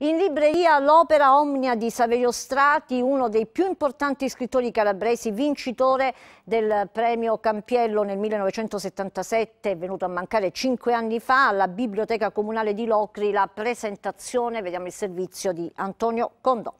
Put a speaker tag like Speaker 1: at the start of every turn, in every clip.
Speaker 1: In libreria l'opera Omnia di Saverio Strati, uno dei più importanti scrittori calabresi, vincitore del premio Campiello nel 1977, è venuto a mancare cinque anni fa alla Biblioteca Comunale di Locri, la presentazione, vediamo il servizio di Antonio Condò.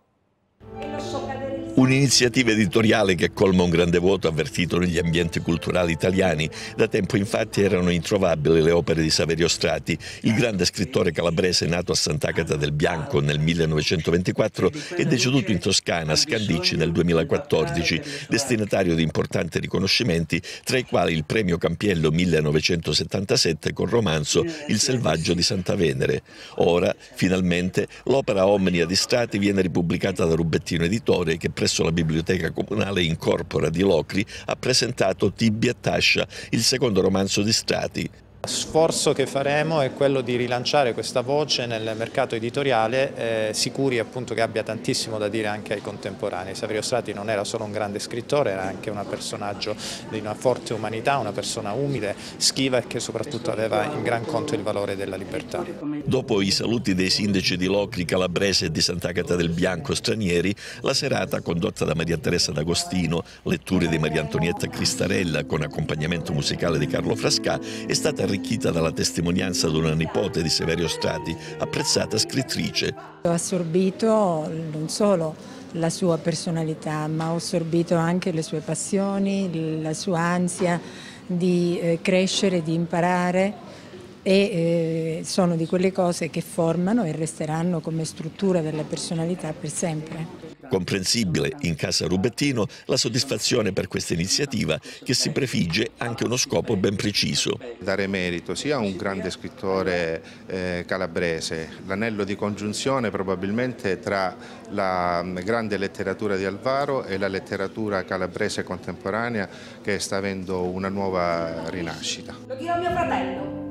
Speaker 2: Un'iniziativa editoriale che colma un grande vuoto avvertito negli ambienti culturali italiani. Da tempo infatti erano introvabili le opere di Saverio Strati, il grande scrittore calabrese nato a Sant'Agata del Bianco nel 1924 e deceduto in Toscana a Scandicci nel 2014, destinatario di importanti riconoscimenti, tra i quali il premio Campiello 1977 col romanzo Il selvaggio di Santa Venere. Ora, finalmente, l'opera Omnia di Strati viene ripubblicata da Rubino Rubettino Editore che presso la Biblioteca Comunale Incorpora di Locri ha presentato Tibia Tascia, il secondo romanzo di Strati,
Speaker 3: sforzo che faremo è quello di rilanciare questa voce nel mercato editoriale eh, sicuri appunto che abbia tantissimo da dire anche ai contemporanei. Saverio Strati non era solo un grande scrittore, era anche un personaggio di una forte umanità, una persona umile, schiva e che soprattutto aveva in gran conto il valore della libertà.
Speaker 2: Dopo i saluti dei sindaci di Locri, Calabrese e di Sant'Agata del Bianco stranieri, la serata condotta da Maria Teresa D'Agostino, letture di Maria Antonietta Cristarella con accompagnamento musicale di Carlo Frascà, è stata rinforzata arricchita dalla testimonianza di una nipote di Severio Strati, apprezzata scrittrice.
Speaker 4: Ho assorbito non solo la sua personalità, ma ho assorbito anche le sue passioni, la sua ansia di eh, crescere, di imparare e eh, sono di quelle cose che formano e resteranno come struttura della personalità per sempre.
Speaker 2: Comprensibile in casa Rubettino la soddisfazione per questa iniziativa che si prefigge anche uno scopo ben preciso.
Speaker 3: Dare merito sia a un grande scrittore eh, calabrese, l'anello di congiunzione probabilmente tra la grande letteratura di Alvaro e la letteratura calabrese contemporanea che sta avendo una nuova rinascita.
Speaker 1: Lo chiedo a mio fratello.